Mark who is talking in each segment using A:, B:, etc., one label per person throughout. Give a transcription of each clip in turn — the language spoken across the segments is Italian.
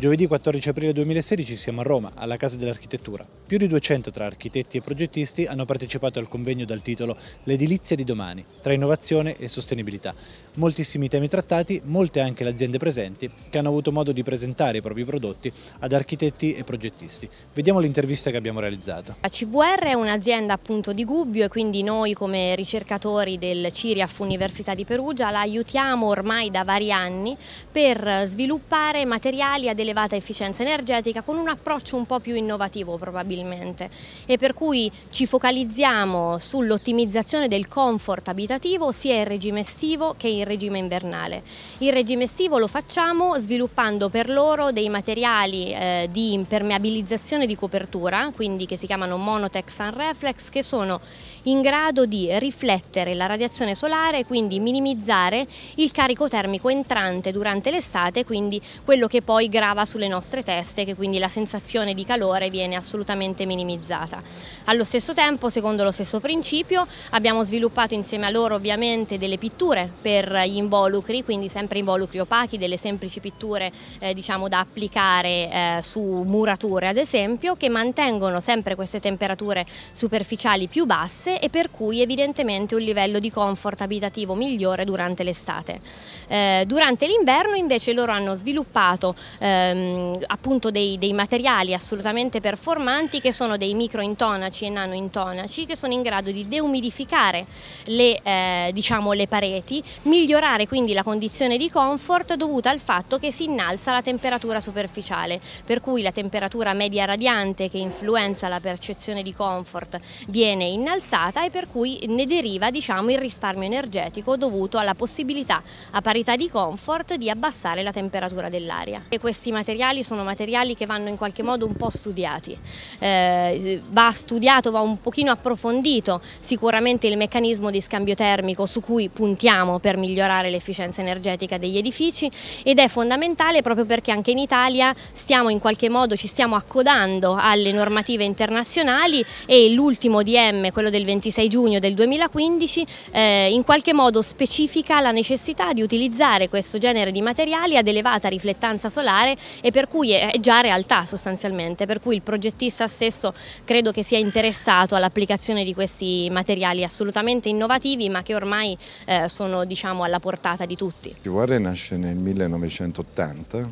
A: Giovedì 14 aprile 2016 siamo a Roma, alla Casa dell'Architettura. Più di 200 tra architetti e progettisti hanno partecipato al convegno dal titolo L'edilizia di domani, tra innovazione e sostenibilità. Moltissimi temi trattati, molte anche le aziende presenti, che hanno avuto modo di presentare i propri prodotti ad architetti e progettisti. Vediamo l'intervista che abbiamo realizzato. La CVR è un'azienda appunto di Gubbio e quindi noi come ricercatori del CIRIAF Università di Perugia la aiutiamo ormai da vari anni per sviluppare materiali ad elevata efficienza energetica con un approccio un po' più innovativo probabilmente e per cui ci focalizziamo sull'ottimizzazione del comfort abitativo sia in regime estivo che in regime invernale. In regime estivo lo facciamo sviluppando per loro dei materiali eh, di impermeabilizzazione di copertura, quindi che si chiamano Monotex and Reflex, che sono in grado di riflettere la radiazione solare e quindi minimizzare il carico termico entrante durante l'estate, quindi quello che poi grava lava sulle nostre teste che quindi la sensazione di calore viene assolutamente minimizzata. Allo stesso tempo, secondo lo stesso principio, abbiamo sviluppato insieme a loro ovviamente delle pitture per gli involucri, quindi sempre involucri opachi, delle semplici pitture eh, diciamo da applicare eh, su murature ad esempio, che mantengono sempre queste temperature superficiali più basse e per cui evidentemente un livello di comfort abitativo migliore durante l'estate. Eh, durante l'inverno invece loro hanno sviluppato eh, ehm, appunto dei, dei, materiali assolutamente performanti che sono dei microintonaci e nanointonaci che sono in grado di deumidificare le, eh, diciamo, le pareti, migliorare quindi la condizione di comfort dovuta al fatto che si innalza la temperatura superficiale, per cui la temperatura media radiante che influenza la percezione di comfort viene innalzata e per cui ne deriva diciamo, il risparmio energetico dovuto alla possibilità a parità di comfort di abbassare la temperatura dell'aria. E questi materiali sono materiali che vanno in qualche modo un po' studiati, eh, va studiato, va un pochino approfondito sicuramente il meccanismo di scambio termico su cui puntiamo per migliorare l'efficienza energetica degli edifici ed è fondamentale proprio perché anche in Italia stiamo in qualche modo, ci stiamo accodando alle normative internazionali e l'ultimo DM, quello del 26 giugno del 2015, eh, in qualche modo specifica la necessità di utilizzare questo genere di materiali ad elevata riflettanza solare e per cui è già realtà sostanzialmente, per cui il progettista stesso credo che sia interessato all'applicazione di questi materiali assolutamente innovativi ma che ormai eh, sono diciamo, alla portata di tutti.
B: Chiuare nasce nel 1980,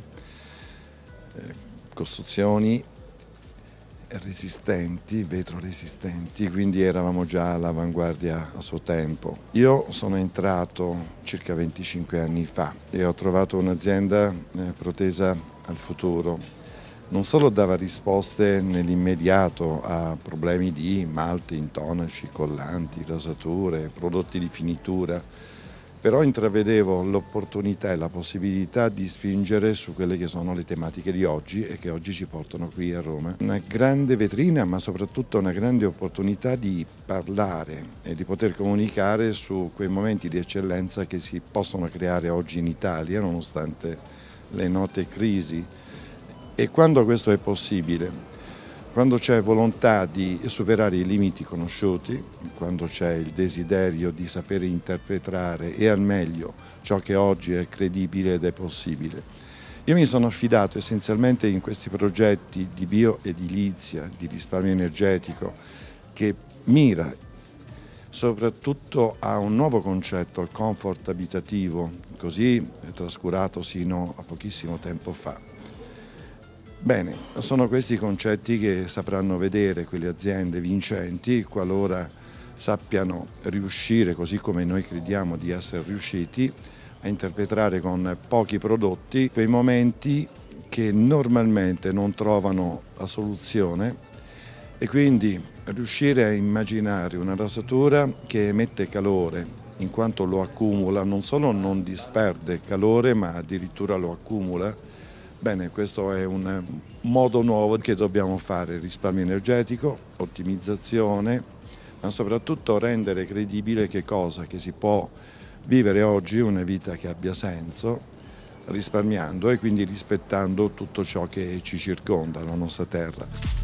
B: eh, costruzioni resistenti, vetro resistenti, quindi eravamo già all'avanguardia a suo tempo. Io sono entrato circa 25 anni fa e ho trovato un'azienda eh, protesa al futuro. Non solo dava risposte nell'immediato a problemi di malte, intonaci, collanti, rasature, prodotti di finitura, però intravedevo l'opportunità e la possibilità di spingere su quelle che sono le tematiche di oggi e che oggi ci portano qui a Roma. Una grande vetrina ma soprattutto una grande opportunità di parlare e di poter comunicare su quei momenti di eccellenza che si possono creare oggi in Italia nonostante le note crisi e quando questo è possibile quando c'è volontà di superare i limiti conosciuti, quando c'è il desiderio di sapere interpretare e al meglio ciò che oggi è credibile ed è possibile. Io mi sono affidato essenzialmente in questi progetti di bioedilizia, di risparmio energetico, che mira soprattutto a un nuovo concetto, il comfort abitativo, così trascurato sino a pochissimo tempo fa. Bene, sono questi i concetti che sapranno vedere quelle aziende vincenti qualora sappiano riuscire, così come noi crediamo di essere riusciti, a interpretare con pochi prodotti quei momenti che normalmente non trovano la soluzione e quindi riuscire a immaginare una rasatura che emette calore in quanto lo accumula, non solo non disperde calore ma addirittura lo accumula Bene, questo è un eh, modo nuovo che dobbiamo fare, risparmio energetico, ottimizzazione, ma soprattutto rendere credibile che cosa? Che si può vivere oggi una vita che abbia senso risparmiando e quindi rispettando tutto ciò che ci circonda, la nostra terra.